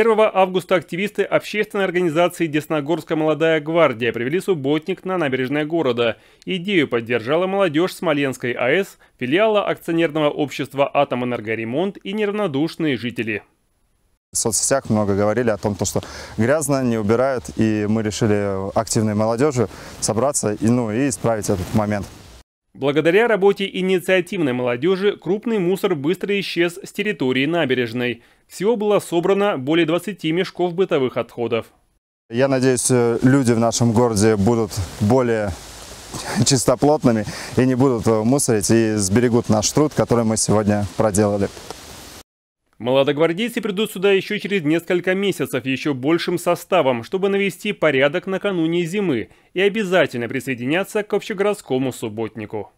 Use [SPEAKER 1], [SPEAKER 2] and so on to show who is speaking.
[SPEAKER 1] 1 августа активисты общественной организации Десногорская молодая гвардия привели субботник на набережное города. Идею поддержала молодежь Смоленской АЭС, филиала акционерного общества «Атомэнергоремонт» и неравнодушные жители
[SPEAKER 2] в соцсетях много говорили о том, что грязно, не убирают, и мы решили активной молодежи собраться и, ну, и исправить этот момент.
[SPEAKER 1] Благодаря работе инициативной молодежи крупный мусор быстро исчез с территории набережной. Всего было собрано более 20 мешков бытовых отходов.
[SPEAKER 2] Я надеюсь, э, люди в нашем городе будут более чистоплотными и не будут э, мусорить и сберегут наш труд, который мы сегодня проделали.
[SPEAKER 1] Молодогвардейцы придут сюда еще через несколько месяцев еще большим составом, чтобы навести порядок накануне зимы и обязательно присоединяться к общегородскому субботнику.